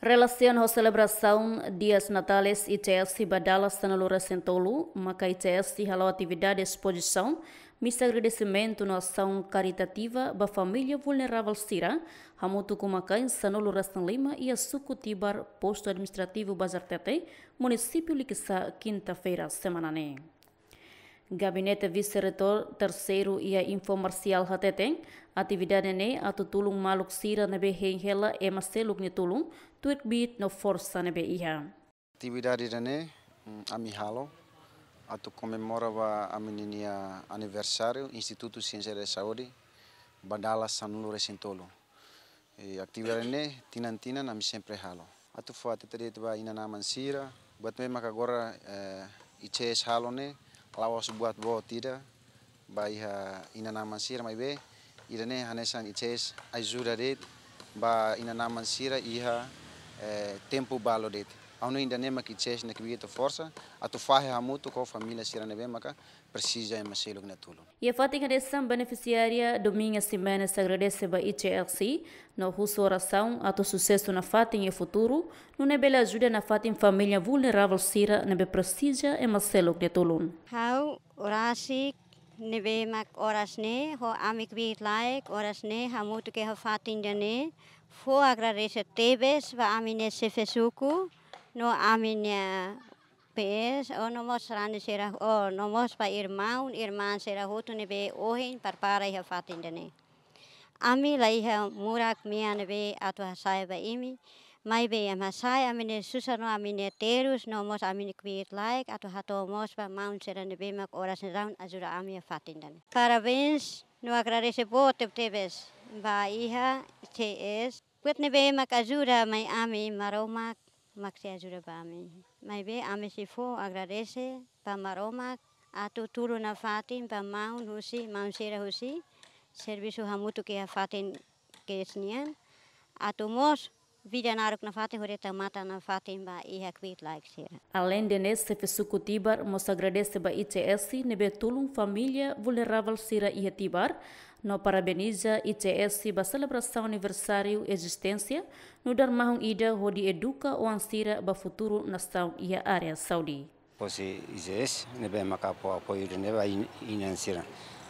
Relacion ho celebração dias natales e TSC Badalas na Loura Sentolu, Maca e TSC halou atividade exposição, mis agradecimento na ação caritativa ba família vulnerável Sira, Hamutu Kumakan, Sanolo Rastan Lima e a Sucutibar, posto administrativo Bazartete, município Liquissá, quinta-feira, semana nem. Gabinete Vice-Reitor Terceiro e a Infomercial Hateteng, atividade ne ato tulung maluk sira nebe heng hela ema seluk ne tulung, tuik bit no força nebe iha. Atividade ne mm, ami halo, ato comemorava a menininha aniversário, Instituto Ciência da Saúde, Badala Sanulu Recintolo. E atividade ne tinantina nami sempre halo. Ato foi atetadetba inanaman sira, buat memang agora eh, ICS halo ne, lawas buat bo tidak, bai ha ina nama sira mai be ne hanesan ites aizura det ba ina nama sira iha eh, tempo balo det ao não ainda nem que tchês na que vieta força, a tu faz a muito com a família se irane bem precisa em macelo que netulo. E a fatiga de São Beneficiária, Dominga semana se agradece a ITRC, na russa oração, a tu sucesso na fatiga e futuro, é bela ajuda na fatiga família vulnerável sira, nebe precisa em macelo que netulo. How, orasik, nebe mak orasne, ho amik bi laik, orasne, hamutu ke ha fatinha ne, fo agradece tebes, va amine se fesuku, no aminya pes Oh, nomor rande serah Oh, nomor pa irmaun irman serah hutu nih be ohin parpara ya fatin dene ami laiha murak mian be atu saya ba imi mai be ya hasai amine susano amine terus nomor amine kuit like atu hatu mos pa maun serah nih be mak orang ne raun azura ami fatin dene parabens no agradece bo tep tebes ba iha ts nih be mak azura mai ami maromak mak ajure bami. Mai be ame si fo agradece pa maromak atu tulu na fatin pa maun husi maun sira husi servisu hamutu ke fatin kesnian atu mos Vidanar na fati horeta mata na fati ba iha quit like sira. Além de nesse fesu kutibar mos agradece ba ITS nebe tulum família vulnerável sira iha tibar no parabeniza ITS ba celebração aniversário existência no dar mahung ida hodi eduka o sira ba futuro nação iha area saudi. Posi ITS nebe makapo apoio nebe inansira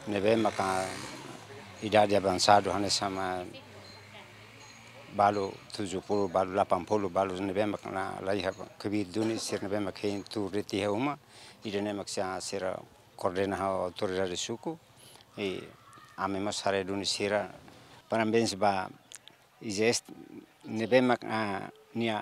nebe maka idade avançado hanesama balu 70 balu 80 balu ne na laiha kabir duni sir ne hein tu reti he uma idene mak sia sira kordena ha torira de suku e ame mas hare duni sira parambens ba izest ne bemak a nia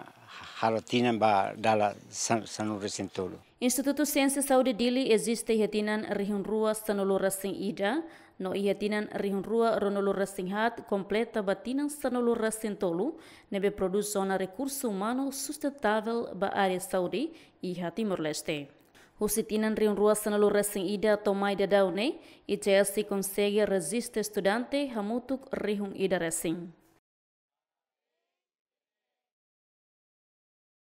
harotinan ba dala sanure sentolo Instituto Ciência Saúde Dili existe retinan rehin rua sanolo rasin ida no iya tinan rihun rua ronolu hat completa batinan sanolu rasin tolu nebe zona recurso humano sustentável ba area saudi e Timor-Leste. Husitinan riun rua sanolu rasin ida tomai da daune, ITS consegue resiste estudante hamutuk rihun ida resing.